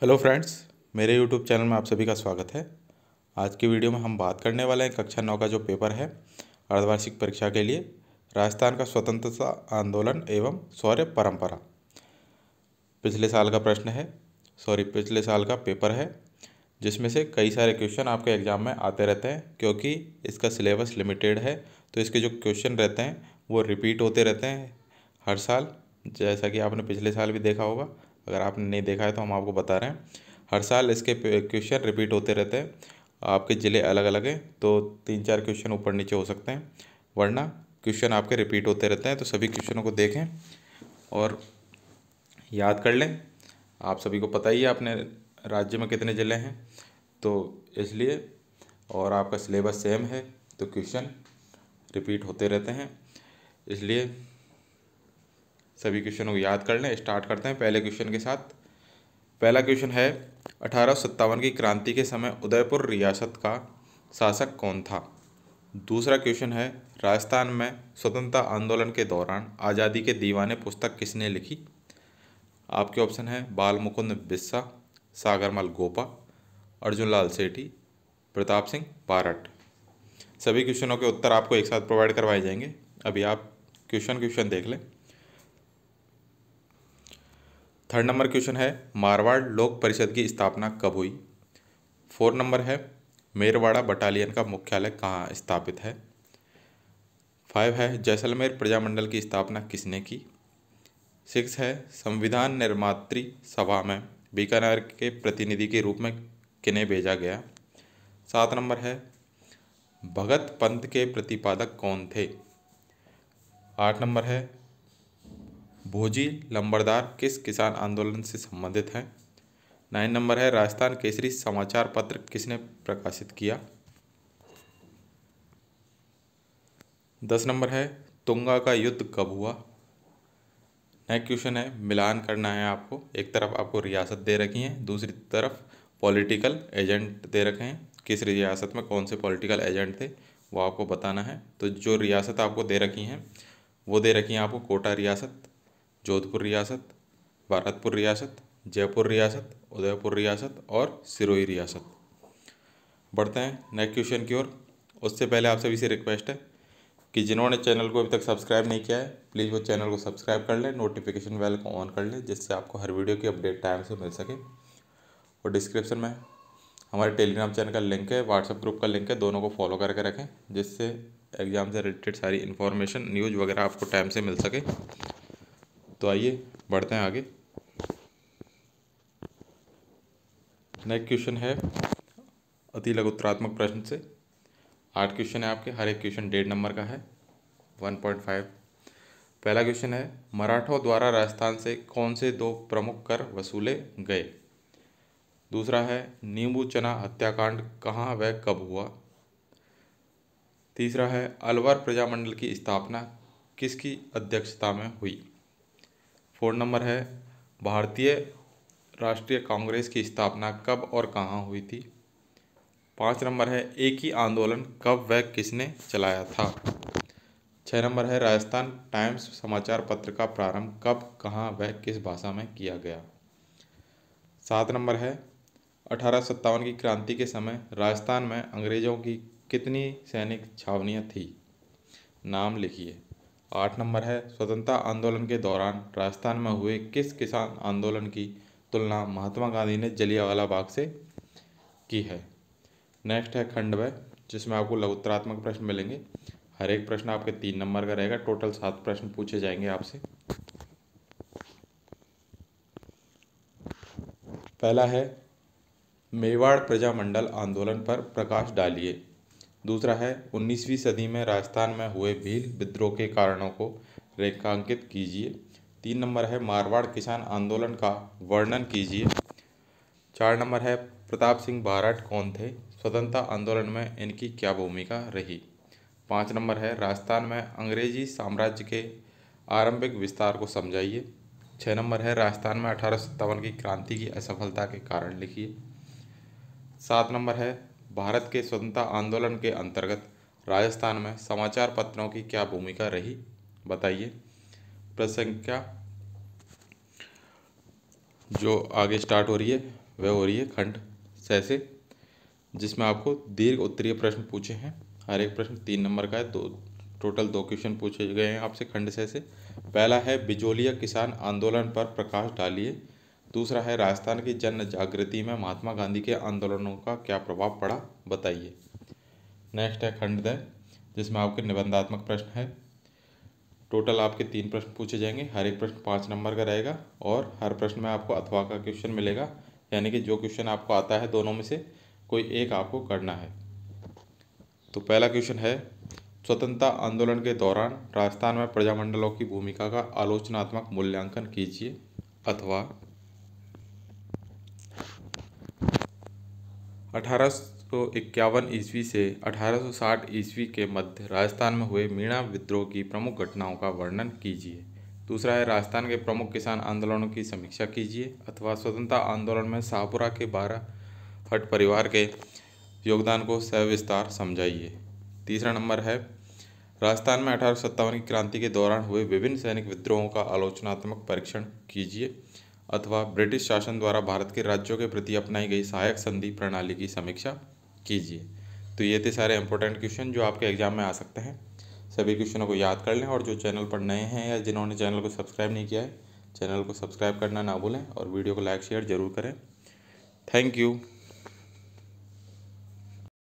hello friends मेरे YouTube channel में आप सभी का स्वागत है आज की वीडियो में हम बात करने वाले हैं कक्षा नौ का जो पेपर है अर्धवार्षिक परीक्षा के लिए राजस्थान का स्वतंत्रता आंदोलन एवं शौर्य परंपरा पिछले साल का प्रश्न है सॉरी पिछले साल का पेपर है जिसमें से कई सारे क्वेश्चन आपके एग्ज़ाम में आते रहते हैं क्योंकि इसका सिलेबस लिमिटेड है तो इसके जो क्वेश्चन रहते हैं वो रिपीट होते रहते हैं हर साल जैसा कि आपने पिछले साल भी देखा होगा अगर आपने नहीं देखा है तो हम आपको बता रहे हैं हर साल इसके क्वेश्चन रिपीट होते रहते हैं आपके ज़िले अलग अलग हैं तो तीन चार क्वेश्चन ऊपर नीचे हो सकते हैं वरना क्वेश्चन आपके रिपीट होते रहते हैं तो सभी क्वेश्चनों को देखें और याद कर लें आप सभी को पता ही है आपने राज्य में कितने ज़िले हैं तो इसलिए और आपका सिलेबस सेम है तो क्वेश्चन रिपीट होते रहते हैं इसलिए सभी क्वेश्चनों को याद कर लें स्टार्ट करते हैं पहले क्वेश्चन के साथ पहला क्वेश्चन है अठारह की क्रांति के समय उदयपुर रियासत का शासक कौन था दूसरा क्वेश्चन है राजस्थान में स्वतंत्रता आंदोलन के दौरान आज़ादी के दीवाने पुस्तक किसने लिखी आपके ऑप्शन है बाल मुकुंद बिस्सा सागरमल गोपा अर्जुन लाल सेठी प्रताप सिंह बारट सभी क्वेश्चनों के उत्तर आपको एक साथ प्रोवाइड करवाए जाएंगे अभी आप क्वेश्चन क्वेश्चन देख लें थर्ड नंबर क्वेश्चन है मारवाड़ लोक परिषद की स्थापना कब हुई फोर नंबर है मेरवाड़ा बटालियन का मुख्यालय कहाँ स्थापित है फाइव है जैसलमेर प्रजामंडल की स्थापना किसने की सिक्स है संविधान निर्मात सभा में बीकानेर के प्रतिनिधि के रूप में किन्हें भेजा गया सात नंबर है भगत पंत के प्रतिपादक कौन थे आठ नंबर है भोजी लंबरदार किस किसान आंदोलन से संबंधित हैं नाइन नंबर है राजस्थान केसरी समाचार पत्र किसने प्रकाशित किया दस नंबर है तुंगा का युद्ध कब हुआ नेक्स्ट क्वेश्चन है मिलान करना है आपको एक तरफ आपको रियासत दे रखी है दूसरी तरफ पॉलिटिकल एजेंट दे रखे हैं किस रियासत में कौन से पॉलिटिकल एजेंट थे वो आपको बताना है तो जो रियासत आपको दे रखी हैं वो दे रखी हैं आपको कोटा रियासत जोधपुर रियासत भरतपुर रियासत जयपुर रियासत उदयपुर रियासत और सिरोही रियासत बढ़ते हैं नेक्स्ट क्वेश्चन की ओर उससे पहले आप सभी से रिक्वेस्ट है कि जिन्होंने चैनल को अभी तक सब्सक्राइब नहीं किया है प्लीज़ वो चैनल को सब्सक्राइब कर लें नोटिफिकेशन बेल को ऑन कर लें जिससे आपको हर वीडियो की अपडेट टाइम से मिल सके और डिस्क्रिप्शन में हमारे टेलीग्राम चैनल का लिंक है व्हाट्सएप ग्रुप का लिंक है दोनों को फॉलो करके रखें जिससे एग्ज़ाम से रिलेटेड सारी इन्फॉर्मेशन न्यूज़ वगैरह आपको टाइम से मिल सके तो आइए बढ़ते हैं आगे नेक्स्ट क्वेश्चन है अति लघु उत्तरात्मक प्रश्न से आठ क्वेश्चन है आपके हर एक क्वेश्चन डेढ़ नंबर का है वन पॉइंट फाइव पहला क्वेश्चन है मराठों द्वारा राजस्थान से कौन से दो प्रमुख कर वसूले गए दूसरा है नींबू चना हत्याकांड कहाँ व कब हुआ तीसरा है अलवर प्रजामंडल की स्थापना किसकी अध्यक्षता में हुई फोर नंबर है भारतीय राष्ट्रीय कांग्रेस की स्थापना कब और कहाँ हुई थी पाँच नंबर है एक ही आंदोलन कब व किसने चलाया था छः नंबर है राजस्थान टाइम्स समाचार पत्र का प्रारंभ कब कहाँ व किस भाषा में किया गया सात नंबर है अठारह सत्तावन की क्रांति के समय राजस्थान में अंग्रेज़ों की कितनी सैनिक छावनियाँ थी नाम लिखिए आठ नंबर है स्वतंत्रता आंदोलन के दौरान राजस्थान में हुए किस किसान आंदोलन की तुलना महात्मा गांधी ने जलियावाला बाग से की है नेक्स्ट है खंड वह जिसमें आपको लघुत्तरात्मक प्रश्न मिलेंगे हर एक प्रश्न आपके तीन नंबर का रहेगा टोटल सात प्रश्न पूछे जाएंगे आपसे पहला है मेवाड़ प्रजामंडल आंदोलन पर प्रकाश डालिए दूसरा है उन्नीसवीं सदी में राजस्थान में हुए भील विद्रोह के कारणों को रेखांकित कीजिए तीन नंबर है मारवाड़ किसान आंदोलन का वर्णन कीजिए चार नंबर है प्रताप सिंह बाराट कौन थे स्वतंत्रता आंदोलन में इनकी क्या भूमिका रही पाँच नंबर है राजस्थान में अंग्रेजी साम्राज्य के आरंभिक विस्तार को समझाइए छः नंबर है राजस्थान में अठारह की क्रांति की असफलता के कारण लिखिए सात नंबर है भारत के स्वतंत्रता आंदोलन के अंतर्गत राजस्थान में समाचार पत्रों की क्या भूमिका रही बताइए प्रश्न जो आगे स्टार्ट हो रही है वह हो रही है खंड सैसे से जिसमें आपको दीर्घ उत्तरीय प्रश्न पूछे हैं हर एक प्रश्न तीन नंबर का है दो टोटल दो क्वेश्चन पूछे गए हैं आपसे खंड सैसे से पहला है बिजोलिया किसान आंदोलन पर प्रकाश डालिए दूसरा है राजस्थान की जन जागृति में महात्मा गांधी के आंदोलनों का क्या प्रभाव पड़ा बताइए नेक्स्ट है खंड दय जिसमें आपके निबंधात्मक प्रश्न है टोटल आपके तीन प्रश्न पूछे जाएंगे हर एक प्रश्न पाँच नंबर का रहेगा और हर प्रश्न में आपको अथवा का क्वेश्चन मिलेगा यानी कि जो क्वेश्चन आपको आता है दोनों में से कोई एक आपको करना है तो पहला क्वेश्चन है स्वतंत्रता आंदोलन के दौरान राजस्थान में प्रजामंडलों की भूमिका का आलोचनात्मक मूल्यांकन कीजिए अथवा अठारह ईस्वी से 1860 ईस्वी के मध्य राजस्थान में हुए मीणा विद्रोह की प्रमुख घटनाओं का वर्णन कीजिए दूसरा है राजस्थान के प्रमुख किसान आंदोलनों की समीक्षा कीजिए अथवा स्वतंत्रता आंदोलन में शाहपुरा के बारह फट परिवार के योगदान को सविस्तार समझाइए तीसरा नंबर है राजस्थान में अठारह की क्रांति के दौरान हुए विभिन्न सैनिक विद्रोहों का आलोचनात्मक परीक्षण कीजिए अथवा ब्रिटिश शासन द्वारा भारत के राज्यों के प्रति अपनाई गई सहायक संधि प्रणाली की समीक्षा कीजिए तो ये थे सारे इंपॉर्टेंट क्वेश्चन जो आपके एग्जाम में आ सकते हैं सभी क्वेश्चनों को याद कर लें और जो चैनल पर नए हैं या जिन्होंने चैनल को सब्सक्राइब नहीं किया है चैनल को सब्सक्राइब करना ना भूलें और वीडियो को लाइक शेयर जरूर करें थैंक यू